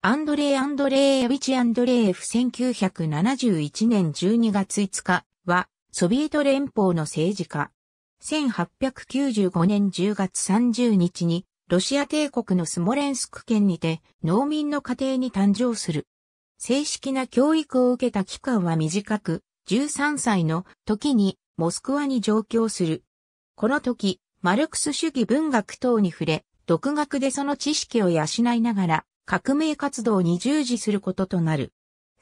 アンドレイ・アンドレイエビチ・アンドレイエフ1971年12月5日は、ソビエト連邦の政治家。1895年10月30日に、ロシア帝国のスモレンスク県にて、農民の家庭に誕生する。正式な教育を受けた期間は短く、13歳の時にモスクワに上京する。この時、マルクス主義文学等に触れ、独学でその知識を養いながら、革命活動に従事することとなる。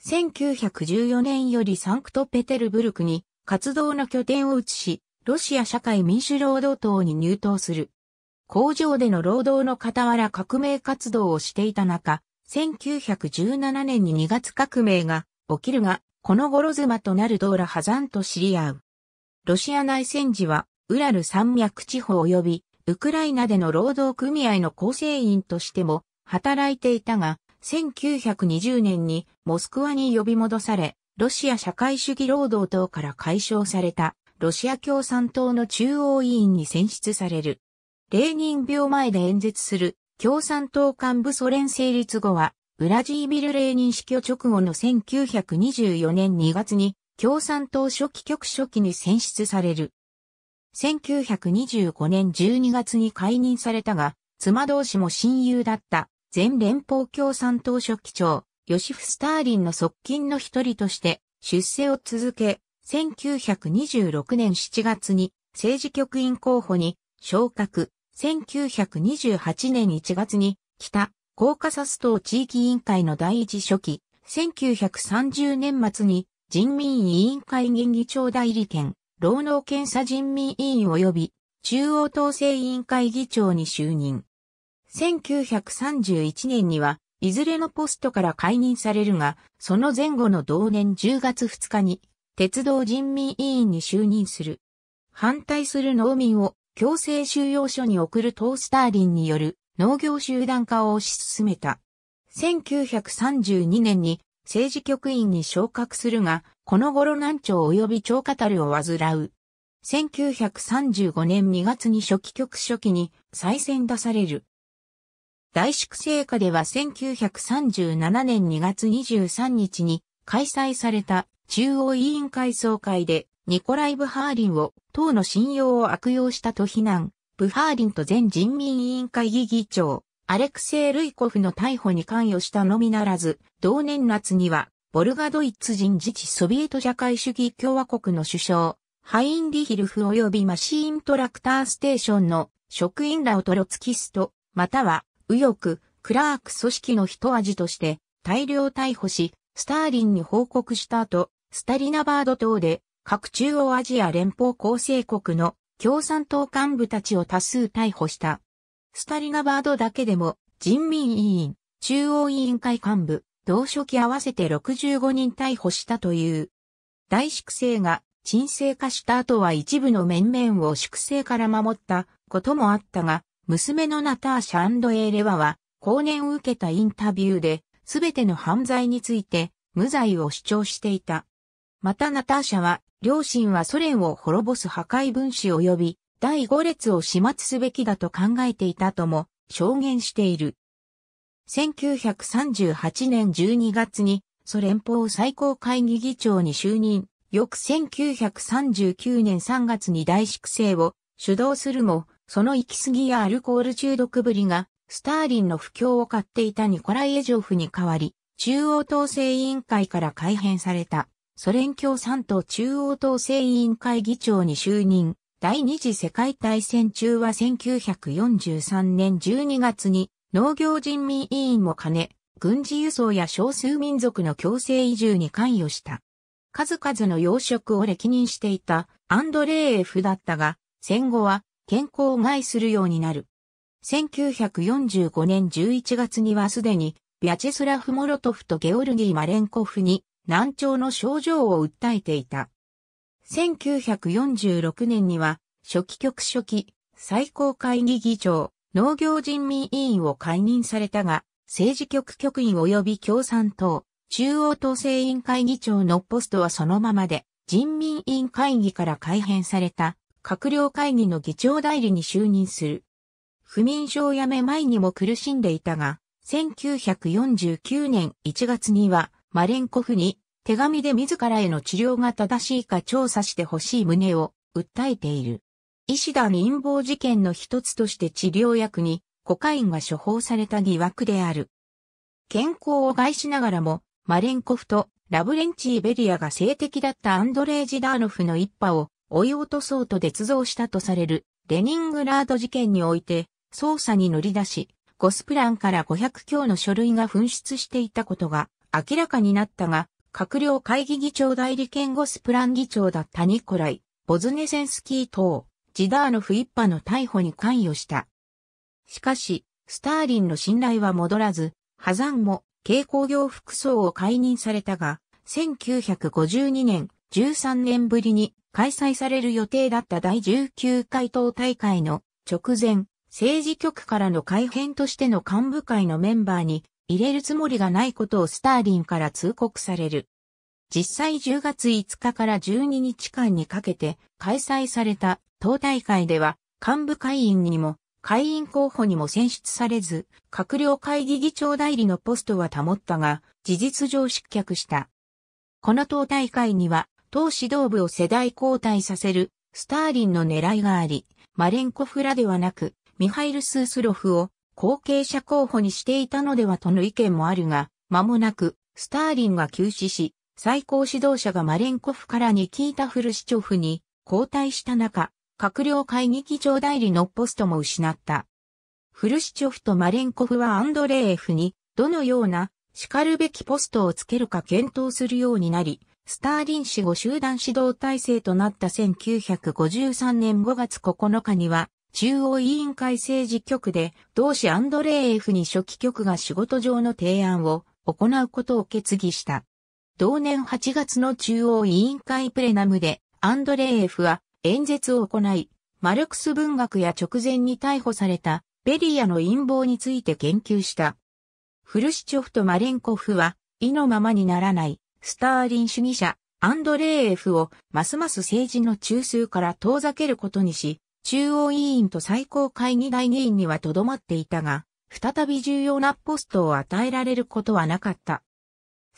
1914年よりサンクトペテルブルクに活動の拠点を移し、ロシア社会民主労働党に入党する。工場での労働の傍ら革命活動をしていた中、1917年に2月革命が起きるが、このゴロズマとなるドーラ・ハザンと知り合う。ロシア内戦時は、ウラル山脈地方及び、ウクライナでの労働組合の構成員としても働いていたが、1920年にモスクワに呼び戻され、ロシア社会主義労働党から解消されたロシア共産党の中央委員に選出される。レーニン病前で演説する共産党幹部ソ連成立後は、ウラジービル・レーニン死去直後の1924年2月に共産党初期局初期に選出される。1925年12月に解任されたが、妻同士も親友だった前連邦共産党書記長、ヨシフ・スターリンの側近の一人として出世を続け、1926年7月に政治局員候補に昇格、1928年1月に北コーカサス島地域委員会の第一書記、1930年末に人民委員会議議長代理権、労働検査人民委員及び中央統制委員会議長に就任。1931年には、いずれのポストから解任されるが、その前後の同年10月2日に、鉄道人民委員に就任する。反対する農民を強制収容所に送るトースターリンによる農業集団化を推し進めた。1932年に政治局員に昇格するが、この頃難聴及び長過たるを患う。1935年2月に初期局初期に再選出される。大粛清下では1937年2月23日に開催された中央委員会総会でニコライ・ブハーリンを党の信用を悪用したと非難、ブハーリンと前人民委員会議議長、アレクセイ・ルイコフの逮捕に関与したのみならず、同年夏には、ボルガドイツ人自治ソビエト社会主義共和国の首相、ハインリヒルフ及びマシーントラクターステーションの職員らをトロツキスト、または右翼、クラーク組織の一味として大量逮捕し、スターリンに報告した後、スタリナバード等で各中央アジア連邦構成国の共産党幹部たちを多数逮捕した。スタリナバードだけでも人民委員、中央委員会幹部、同書記合わせて65人逮捕したという。大粛清が沈静化した後は一部の面々を粛清から守ったこともあったが、娘のナターシャエーレワは、後年を受けたインタビューで、すべての犯罪について、無罪を主張していた。またナターシャは、両親はソ連を滅ぼす破壊分子及び、第5列を始末すべきだと考えていたとも、証言している。1938年12月に、ソ連邦最高会議議長に就任、翌1939年3月に大粛清を主導するも、その行き過ぎやアルコール中毒ぶりが、スターリンの不況を買っていたニコライエジョフに代わり、中央統制委員会から改編された、ソ連共産党中央統制委員会議長に就任。第二次世界大戦中は1943年12月に農業人民委員も兼ね、軍事輸送や少数民族の強制移住に関与した。数々の要職を歴任していたアンドレーエフだったが、戦後は健康を害するようになる。1945年11月にはすでに、ビャチェスラフ・モロトフとゲオルギー・マレンコフに難聴の症状を訴えていた。1946年には、初期局初期、最高会議議長、農業人民委員を解任されたが、政治局局員及び共産党、中央党政委員会議長のポストはそのままで、人民委員会議から改変された閣僚会議の議長代理に就任する。不眠症やめまいにも苦しんでいたが、1949年1月にはマレンコフに手紙で自らへの治療が正しいか調査してほしい旨を訴えている。医師団陰謀事件の一つとして治療薬にコカインが処方された疑惑である。健康を害しながらも、マレンコフとラブレンチーベリアが性的だったアンドレイ・ジダーノフの一派を追い落とそうと捏造したとされるレニングラード事件において捜査に乗り出し、ゴスプランから500強の書類が紛失していたことが明らかになったが、閣僚会議議長代理兼ゴスプラン議長だったニコライ、ボズネセンスキー等、ジダーノフ一派の逮捕に関与した。しかし、スターリンの信頼は戻らず、ハザンも軽工業副総を解任されたが、1952年、13年ぶりに開催される予定だった第19回党大会の直前、政治局からの改編としての幹部会のメンバーに入れるつもりがないことをスターリンから通告される。実際10月5日から12日間にかけて開催された党大会では幹部会員にも会員候補にも選出されず、閣僚会議議長代理のポストは保ったが、事実上失脚した。この党大会には、党指導部を世代交代させる、スターリンの狙いがあり、マレンコフらではなく、ミハイル・スースロフを後継者候補にしていたのではとの意見もあるが、間もなく、スターリンが急死し、最高指導者がマレンコフからに聞いたフルシチョフに交代した中、閣僚会議議長代理のポストも失った。フルシチョフとマレンコフはアンドレーエフに、どのような、しかるべきポストをつけるか検討するようになり、スターリン氏後集団指導体制となった1953年5月9日には、中央委員会政治局で、同志アンドレーエフに初期局が仕事上の提案を行うことを決議した。同年8月の中央委員会プレナムで、アンドレーエフは演説を行い、マルクス文学や直前に逮捕されたベリアの陰謀について言及した。フルシチョフとマレンコフは、意のままにならない。スターリン主義者、アンドレーエフを、ますます政治の中枢から遠ざけることにし、中央委員と最高会議代議員にはとどまっていたが、再び重要なポストを与えられることはなかった。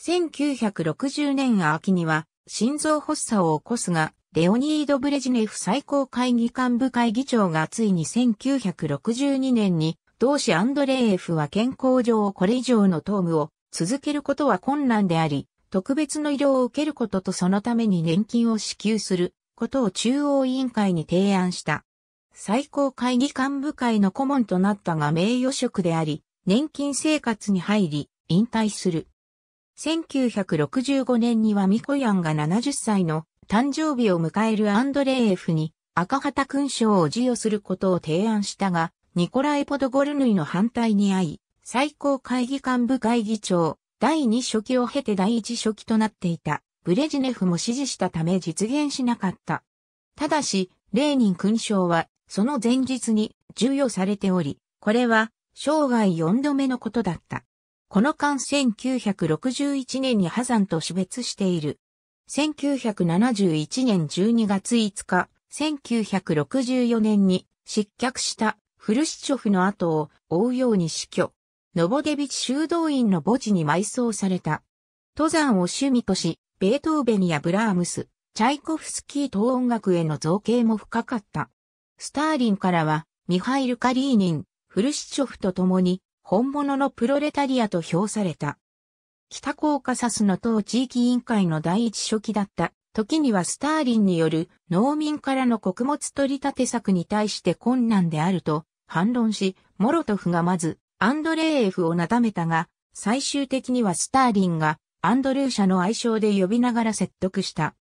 1960年秋には、心臓発作を起こすが、レオニード・ブレジネフ最高会議幹部会議長がついに1962年に、同志アンドレーエフは健康上これ以上の党務を続けることは困難であり、特別の医療を受けることとそのために年金を支給することを中央委員会に提案した。最高会議幹部会の顧問となったが名誉職であり、年金生活に入り、引退する。1965年にはミコヤンが70歳の誕生日を迎えるアンドレーエフに赤旗勲章を授与することを提案したが、ニコライ・ポドゴルヌイの反対に遭い、最高会議幹部会議長、第2初期を経て第1初期となっていたブレジネフも支持したため実現しなかった。ただし、レーニン勲章はその前日に授与されており、これは生涯4度目のことだった。この間1961年に波山と死別している。1971年12月5日、1964年に失脚したフルシチョフの後を追うように死去。ノボデビチ修道院の墓地に埋葬された。登山を趣味とし、ベートーベニやブラームス、チャイコフスキー等音楽への造形も深かった。スターリンからは、ミハイル・カリーニン、フルシチョフと共に、本物のプロレタリアと評された。北コーカサスの党地域委員会の第一書記だった時にはスターリンによる農民からの穀物取り立て策に対して困難であると反論し、モロトフがまずアンドレーエフをなだめたが、最終的にはスターリンがアンドルーシャの愛称で呼びながら説得した。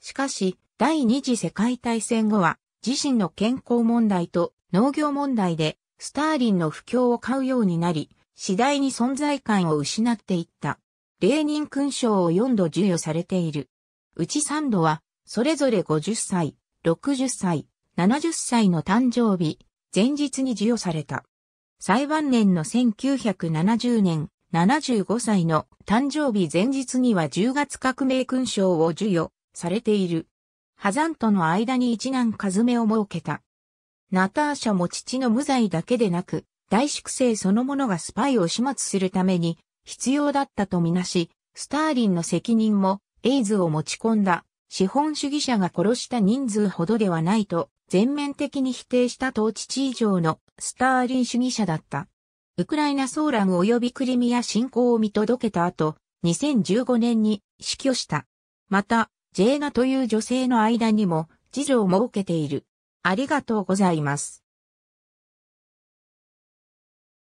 しかし、第二次世界大戦後は、自身の健康問題と農業問題で、スターリンの不況を買うようになり、次第に存在感を失っていった。レーニン勲章を4度授与されている。うち3度は、それぞれ50歳、60歳、70歳の誕生日、前日に授与された。最晩年の1970年、75歳の誕生日前日には10月革命勲章を授与されている。波山との間に一男数目を設けた。ナターシャも父の無罪だけでなく、大粛清そのものがスパイを始末するために必要だったとみなし、スターリンの責任もエイズを持ち込んだ資本主義者が殺した人数ほどではないと全面的に否定した統治地以上のスターリン主義者だった。ウクライナ騒乱及びクリミア侵攻を見届けた後、2015年に死去した。また、ジェーナという女性の間にも、事情を設けている。ありがとうございます。